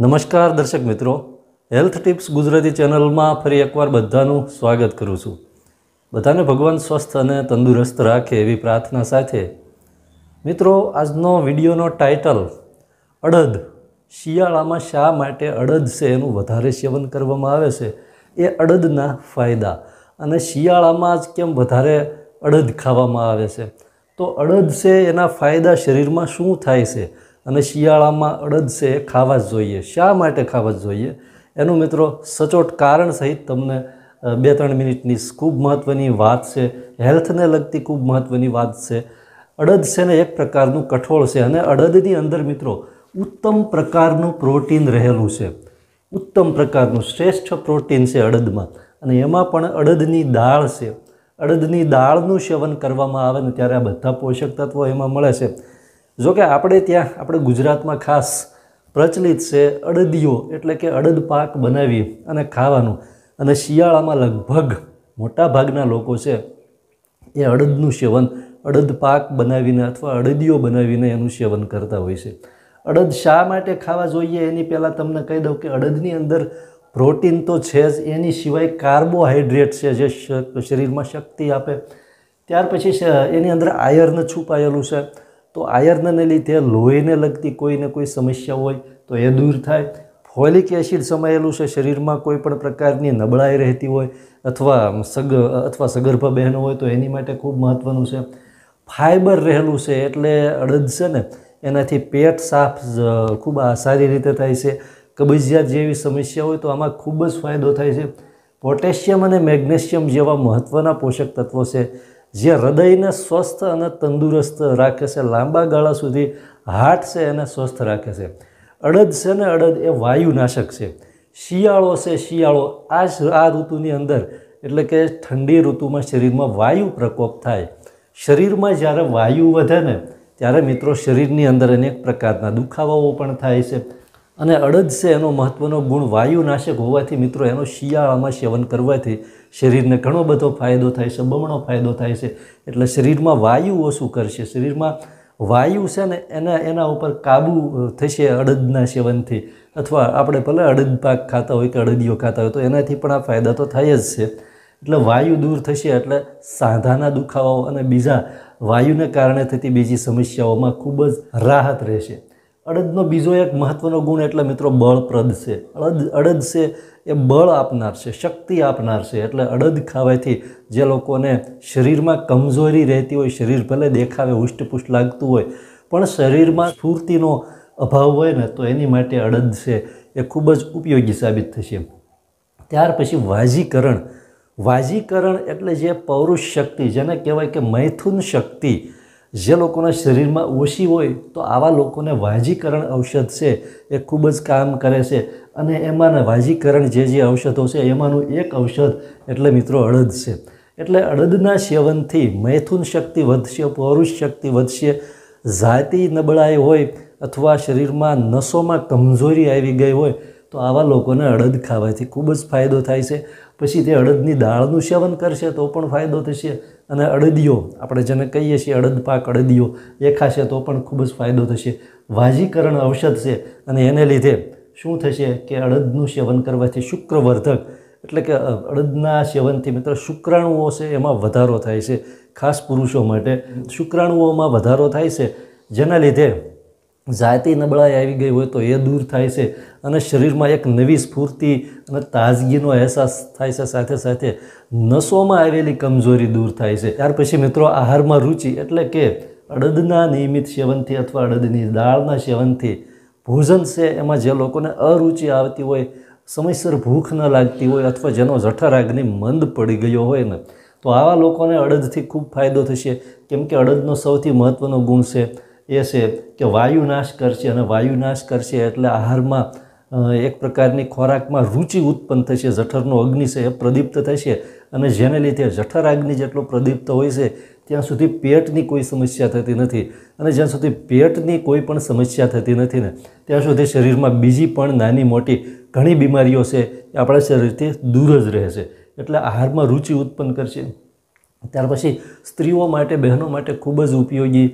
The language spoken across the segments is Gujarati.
નમસ્કાર દર્શક મિત્રો હેલ્થ ટિપ્સ ગુજરાતી ચેનલમાં ફરી એકવાર બધાનું સ્વાગત કરું છું બધાને ભગવાન સ્વસ્થ અને તંદુરસ્ત રાખે એવી પ્રાર્થના સાથે મિત્રો આજનો વિડીયોનો ટાઇટલ અડદ શિયાળામાં શા માટે અડદ છે એનું વધારે સેવન કરવામાં આવે છે એ અડદના ફાયદા અને શિયાળામાં જ કેમ વધારે અડદ ખાવામાં આવે છે તો અડદ છે એના ફાયદા શરીરમાં શું થાય છે અને શિયાળામાં અડદ છે એ ખાવા જ જોઈએ શા માટે ખાવા જ જોઈએ એનું મિત્રો સચોટ કારણ સહિત તમને બે ત્રણ મિનિટની ખૂબ મહત્ત્વની વાત છે હેલ્થને લગતી ખૂબ મહત્ત્વની વાત છે અડદ છે ને એક પ્રકારનું કઠોળ છે અને અડદની અંદર મિત્રો ઉત્તમ પ્રકારનું પ્રોટીન રહેલું છે ઉત્તમ પ્રકારનું શ્રેષ્ઠ પ્રોટીન છે અડદમાં અને એમાં પણ અડદની દાળ છે અડદની દાળનું સેવન કરવામાં આવે ને ત્યારે આ બધા પોષક તત્વો એમાં મળે છે જો કે આપણે ત્યાં આપણે ગુજરાતમાં ખાસ પ્રચલિત છે અડદીઓ એટલે કે અડદ પાક બનાવી અને ખાવાનું અને શિયાળામાં લગભગ મોટાભાગના લોકો છે એ અડદનું સેવન અડદ પાક બનાવીને અથવા અડદીઓ બનાવીને એનું સેવન કરતા હોય છે અડદ શા માટે ખાવા જોઈએ એની પહેલાં તમને કહી દઉં કે અડદની અંદર પ્રોટીન તો છે જ એની સિવાય કાર્બોહાઈડ્રેટ છે જે શરીરમાં શક્તિ આપે ત્યાર પછી એની અંદર આયર્ન છુપાયેલું છે તો આયર્નને લીધે લોહીને લગતી કોઈને કોઈ સમસ્યા હોય તો એ દૂર થાય ફોલિક એસિડ સમાયેલું છે શરીરમાં કોઈ પણ પ્રકારની નબળાઈ રહેતી હોય અથવા સગ અથવા સગર્ભા બહેનો હોય તો એની માટે ખૂબ મહત્ત્વનું છે ફાઇબર રહેલું છે એટલે અડદ છે ને એનાથી પેટ સાફ ખૂબ સારી રીતે થાય છે કબજિયાત જેવી સમસ્યા હોય તો આમાં ખૂબ જ ફાયદો થાય છે પોટેશિયમ અને મેગ્નેશિયમ જેવા મહત્ત્વના પોષક તત્વો છે જે હૃદયને સ્વસ્થ અને તંદુરસ્ત રાખે છે લાંબા ગાળા સુધી હાર્ટ છે એને સ્વસ્થ રાખે છે અડદ છે ને અડદ એ વાયુનાશક છે શિયાળો છે શિયાળો આ આ ઋતુની અંદર એટલે કે ઠંડી ઋતુમાં શરીરમાં વાયુ પ્રકોપ થાય શરીરમાં જ્યારે વાયુ વધે ને ત્યારે મિત્રો શરીરની અંદર અનેક પ્રકારના દુખાવાઓ પણ થાય છે અને અડદ છે એનો મહત્ત્વનો ગુણ વાયુનાશક હોવાથી મિત્રો એનો શિયાળામાં સેવન કરવાથી શરીરને ઘણો બધો ફાયદો થાય છે બમણો ફાયદો થાય છે એટલે શરીરમાં વાયુ ઓછું કરશે શરીરમાં વાયુ છે ને એના એના ઉપર કાબુ થશે અડદના સેવનથી અથવા આપણે ભલે અડદ પાક ખાતા હોય કે અડદીઓ ખાતા હોય તો એનાથી પણ આ ફાયદા તો થાય જ છે એટલે વાયુ દૂર થશે એટલે સાંધાના દુખાવાઓ અને બીજા વાયુને કારણે થતી બીજી સમસ્યાઓમાં ખૂબ જ રાહત રહેશે અડદનો બીજો એક મહત્ત્વનો ગુણ એટલે મિત્રો બળપ્રદ છે અડદ અડદ છે એ બળ આપનાર છે શક્તિ આપનાર છે એટલે અડદ ખાવાથી જે લોકોને શરીરમાં કમજોરી રહેતી હોય શરીર ભલે દેખાવે હુષ્ટપુષ્ટ લાગતું હોય પણ શરીરમાં સ્ફૂર્તિનો અભાવ હોય ને તો એની માટે અડદ છે એ ખૂબ જ ઉપયોગી સાબિત થશે ત્યાર પછી વાજીકરણ વાજીકરણ એટલે જે પૌરુષ શક્તિ જેને કહેવાય કે મૈથુન શક્તિ જે લોકોના શરીરમાં ઓછી હોય તો આવા લોકોને વાજીકરણ ઔષધ છે એ ખૂબ જ કામ કરે છે અને એમાંના વાજીકરણ જે જે ઔષધો છે એમાંનું એક ઔષધ એટલે મિત્રો અડદ છે એટલે અડદના સેવનથી મૈથુન શક્તિ વધશે પૌરુષ શક્તિ વધશે જાતિ નબળાઈ હોય અથવા શરીરમાં નસોમાં કમજોરી આવી ગઈ હોય તો આવા લોકોને અડદ ખાવાથી ખૂબ જ ફાયદો થાય છે પછી તે અડદની દાળનું સેવન કરશે તો પણ ફાયદો થશે અને અડદીઓ આપણે જેને કહીએ છીએ અડદ પાક અડદીઓ એ ખાશે તો પણ ખૂબ જ ફાયદો થશે વાજીકરણ ઔષધ છે અને એને લીધે શું થશે કે અડદનું સેવન કરવાથી શુક્રવર્ધક એટલે કે અડદના સેવનથી મિત્ર શુક્રાણુઓ છે એમાં વધારો થાય છે ખાસ પુરુષો માટે શુક્રાણુઓમાં વધારો થાય છે જેના લીધે જાતિ નબળાઈ આવી ગઈ હોય તો એ દૂર થાય છે અને શરીરમાં એક નવી સ્ફૂર્તિ અને તાજગીનો અહેસાસ થાય છે સાથે સાથે નસોમાં આવેલી કમજોરી દૂર થાય છે ત્યાર પછી મિત્રો આહારમાં રુચિ એટલે કે અડદના નિયમિત સેવનથી અથવા અડદની દાળના સેવનથી ભોજન છે એમાં જે લોકોને અરુચિ આવતી હોય સમયસર ભૂખ ન લાગતી હોય અથવા જેનો જઠરાગ્નિ મંદ પડી ગયો હોય ને તો આવા લોકોને અડદથી ખૂબ ફાયદો થશે કેમ કે અડદનો સૌથી મહત્ત્વનો ગુણ છે એ છે કે વાયુ નાશ કરશે અને વાયુ નાશ કરશે એટલે આહારમાં એક પ્રકારની ખોરાકમાં રુચિ ઉત્પન્ન થશે જઠરનો અગ્નિ છે એ પ્રદીપ્ત થશે અને જેને લીધે જઠરાગ્નિ જેટલો પ્રદીપ્ત હોય છે ત્યાં સુધી પેટની કોઈ સમસ્યા થતી નથી અને જ્યાં સુધી પેટની કોઈ પણ સમસ્યા થતી નથી ને ત્યાં સુધી શરીરમાં બીજી પણ નાની મોટી ઘણી બીમારીઓ છે એ આપણા શરીરથી દૂર જ રહે છે એટલે આહારમાં રુચિ ઉત્પન્ન કરશે ત્યાર પછી સ્ત્રીઓ માટે બહેનો માટે ખૂબ જ ઉપયોગી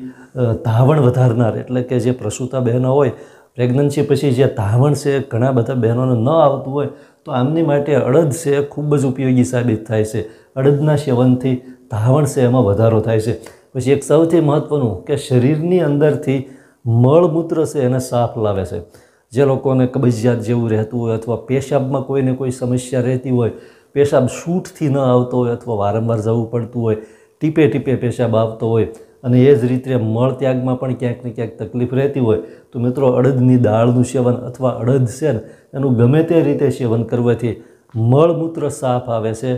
ધાવણ વધારનાર એટલે કે જે પ્રસૂતા બહેનો હોય પ્રેગ્નન્સી પછી જે ધાવણ છે ઘણા બધા બહેનોને ન આવતું હોય તો આમની માટે અડદ છે ખૂબ જ ઉપયોગી સાબિત થાય છે અડદના સેવનથી ધાવણ છે એમાં વધારો થાય છે પછી એક સૌથી મહત્ત્વનું કે શરીરની અંદરથી મળમૂત્ર છે એને સાફ લાવે છે જે લોકોને કબજિયાત જેવું રહેતું હોય અથવા પેશાબમાં કોઈને કોઈ સમસ્યા રહેતી હોય પેશાબ સૂટથી ન આવતો હોય અથવા વારંવાર જવું પડતું હોય ટીપે ટીપે પેશાબ આવતો હોય અને એ જ રીતે મળત્યાગમાં પણ ક્યાંક ને ક્યાંક તકલીફ રહેતી હોય તો મિત્રો અડદની દાળનું સેવન અથવા અડદ છે ને એનું ગમે તે રીતે સેવન કરવાથી મળમૂત્ર સાફ આવે છે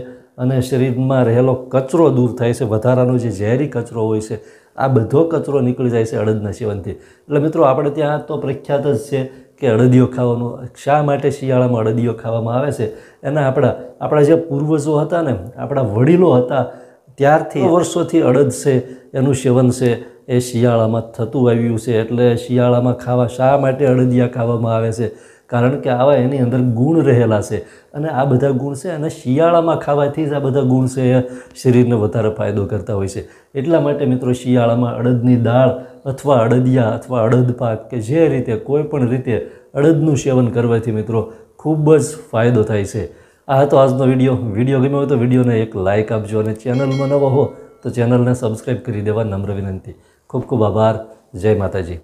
અને શરીરમાં રહેલો કચરો દૂર થાય છે વધારાનો જે ઝેરી કચરો હોય છે આ બધો કચરો નીકળી જાય છે અડદના સેવનથી એટલે મિત્રો આપણે ત્યાં તો પ્રખ્યાત જ છે કે અડદીઓ ખાવાનું શા માટે શિયાળામાં અડદીઓ ખાવામાં આવે છે એના આપણા આપણા જે પૂર્વજો હતા ને આપણા વડીલો હતા ત્યારથી વર્ષોથી અડદ છે એનું સેવન છે એ શિયાળામાં થતું આવ્યું છે એટલે શિયાળામાં ખાવા શા માટે અડદિયા ખાવામાં આવે છે કારણ કે આવા એની અંદર ગુણ રહેલા છે અને આ બધા ગુણ છે અને શિયાળામાં ખાવાથી જ આ બધા ગુણ છે એ શરીરને વધારે ફાયદો કરતા હોય છે એટલા માટે મિત્રો શિયાળામાં અડદની દાળ અથવા અડદિયા અથવા અડદ પાક કે જે રીતે કોઈ પણ રીતે અડદનું સેવન કરવાથી મિત્રો ખૂબ જ ફાયદો થાય છે આ હતો આજનો વિડીયો વિડીયો ગમ્યો હોય તો વિડીયોને એક લાઇક આપજો અને ચેનલમાં નવો હો તો ચેનલને સબસ્ક્રાઈબ કરી દેવા નમ્ર વિનંતી ખૂબ ખૂબ આભાર જય માતાજી